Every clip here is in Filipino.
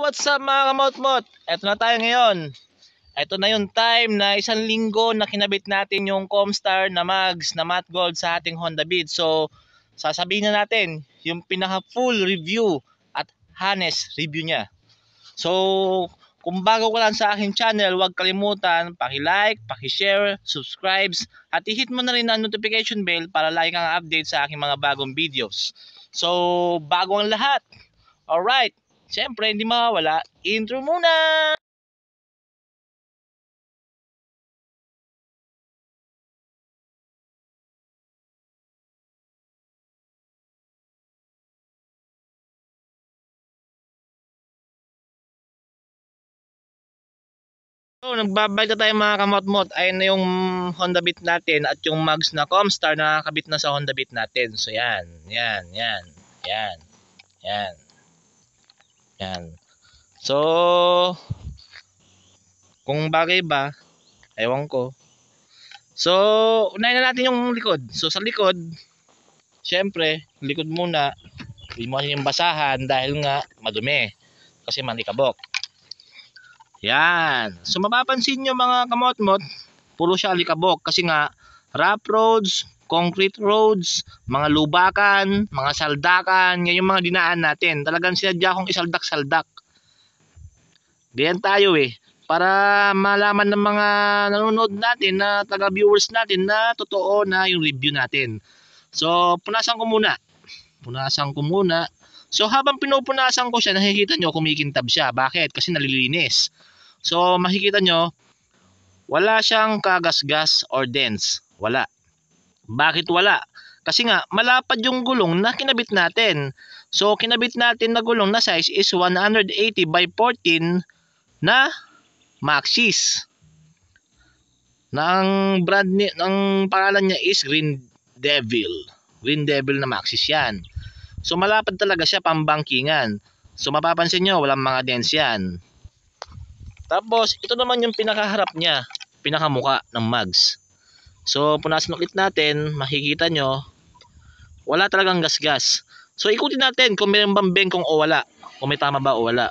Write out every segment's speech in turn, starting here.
what's up mga kamotmot? Ito na tayo ngayon. Ito na yung time na isang linggo na kinabit natin yung Comstar na mags na matte gold sa ating Honda Beat. So, sasabihin na natin yung pinaka full review at honest review niya. So, kung bago ka lang sa aking channel, huwag kalimutan paki-like, paki-share, subscribes, at i-hit mo na rin ang notification bell para lagi kang update sa aking mga bagong videos. So, bago ang lahat. Alright, Siyempre, hindi mawala. Intro muna! So, nagbabike na tayo mga kamot-mot. Ayan na yung Honda Beat natin at yung mags na Comstar na nakakabit na sa Honda Beat natin. So, yan. Yan. Yan. Yan. Yan. Yan. So, kung bagay ba, ewan ko. So, unahin na natin yung likod. So, sa likod, syempre, likod muna. Imuan yung basahan dahil nga madumi. Kasi manikabok. Yan. So, mapapansin nyo mga kamotmot, puro siya alikabok. Kasi nga, rough roads, concrete roads, mga lubakan, mga saldakan, yan yung mga dinaan natin. Talagang sinadya kong isaldak-saldak. Ganyan tayo eh. Para malaman ng mga nanonood natin na taga-viewers natin na totoo na yung review natin. So, punasan ko muna. Punasan ko muna. So, habang pinupunasan ko siya, nakikita nyo kumikintab siya. Bakit? Kasi nalilinis. So, makikita nyo, wala siyang kagasgas or dense. Wala. Bakit wala? Kasi nga, malapad yung gulong na kinabit natin. So, kinabit natin na gulong na size is 180 by 14 na Maxis. Nang brand ni, ng pangalan niya is Green Devil. Green Devil na Maxis yan. So, malapad talaga siya pambangkingan. So, mapapansin nyo, walang mga dents yan. Tapos, ito naman yung pinakaharap niya, pinakamuka ng mags. So punasan ulit natin, makikita nyo, wala talagang gasgas. So ikutin natin kung mayroon bang bengkong o wala. Kung may tama ba o wala.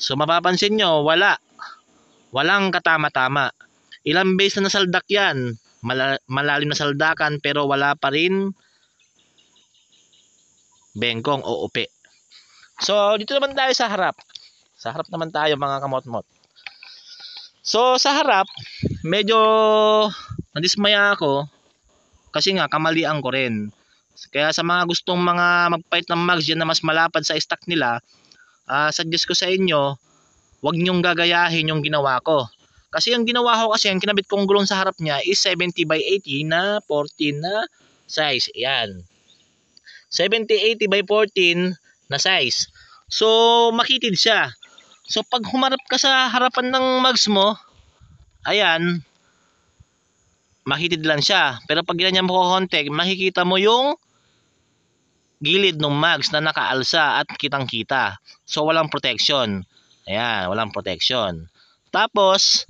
So mapapansin nyo, wala. Walang katama-tama. Ilang beses na nasaldak yan. Mala malalim na saldakan pero wala pa rin bengkong o upe. So dito naman tayo sa harap. Sa harap naman tayo mga kamot-mot. So sa harap, medyo nadismaya ako kasi nga kamalian ko rin. Kaya sa mga gustong mga magpait ng mags yan na mas malapad sa stack nila, uh, suggest ko sa inyo, wag niyong gagayahin yung ginawa ko. Kasi yung ginawa ko kasi, yung kinabit kong gulong sa harap niya is 70 by 80 na 14 na size. Ayun. 70, 80 by 14 na size. So, makitid siya. So pag humarap ka sa harapan ng mags mo, ayan, mahitid lang siya. Pero pag ganyan mo kontek, makikita mo yung gilid ng mags na nakaalsa at kitang-kita. So walang protection. Ayan, walang protection. Tapos,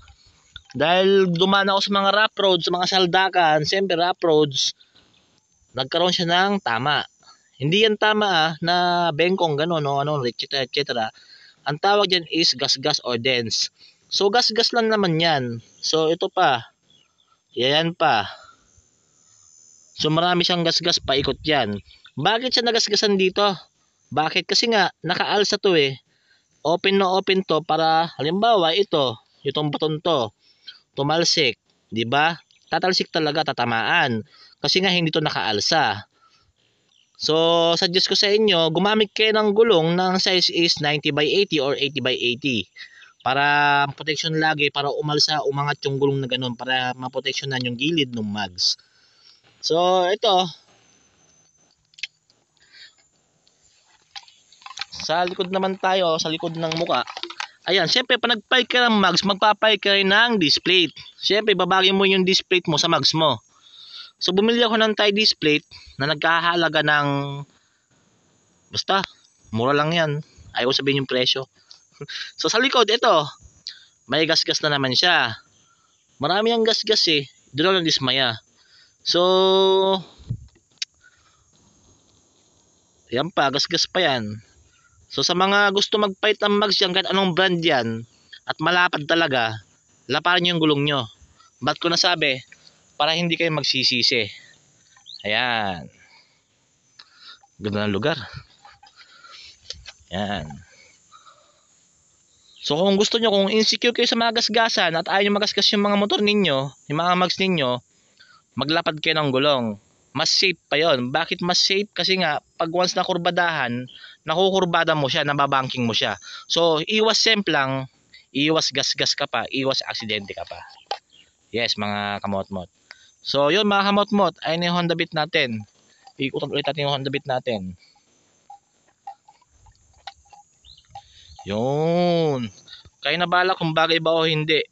dahil dumaan ako sa mga rough roads, sa mga saldakan, siyempre rough roads, nagkaroon siya ng tama. Hindi yan tama ah, na bengkong gano'n, no, ano, etc. etc. Ang tawag dyan is gasgas or dense. So, gasgas lang naman yan. So, ito pa. Yan pa. So, marami siyang gasgas, paikot yan. Bakit siya nagasgasan dito? Bakit? Kasi nga, naka-alsa to eh. Open no open to para, halimbawa, ito, itong baton to, tumalsik. ba? Diba? Tatalsik talaga, tatamaan. Kasi nga, hindi to nakaalsa. So, suggest ko sa inyo, gumamit kayo ng gulong ng size is 90 by 80 or 80 by 80 para protection lagi, para umalsa, umangat yung gulong na ganun, para maproteksyonan yung gilid ng mags. So, ito. Sa likod naman tayo, sa likod ng muka. Ayan, pa nag nagpike ka ng mags, magpapike ka rin ng display. Siyempre, babagay mo yung display mo sa mags mo. So bumili ako ng tie display na nagkahalaga ng basta mura lang yan. Ayaw sabihin yung presyo. so sa likod ito, may gasgas -gas na naman siya. Marami ang gasgas eh. Doon lang dismaya. So yan pa, gasgas -gas pa yan. So sa mga gusto magpalit ng mags yan, kahit anong brand yan, at malapad talaga, laparin yung gulong nyo. Ba't ko nasabi? para hindi kayo magsisisi. Ayan. Ganda ng lugar. Ayan. So kung gusto nyo, kung insecure kayo sa mga gasgasan at ayaw nyo magasgas yung mga motor ninyo, yung mga mags ninyo, maglapad kayo ng gulong. Mas safe pa yon. Bakit mas safe? Kasi nga, pag once na kurbadahan, nakukurbada mo siya, nababanking mo siya. So, iwas simp lang, iwas gasgas -gas ka pa, iwas aksidente ka pa. Yes, mga kamot-mot. So yun mga kamot-mot, ayun yung Honda Beat natin. Ikutan ulit natin yung Honda Beat natin. Yun. Kayo na bala kung bagay ba o hindi.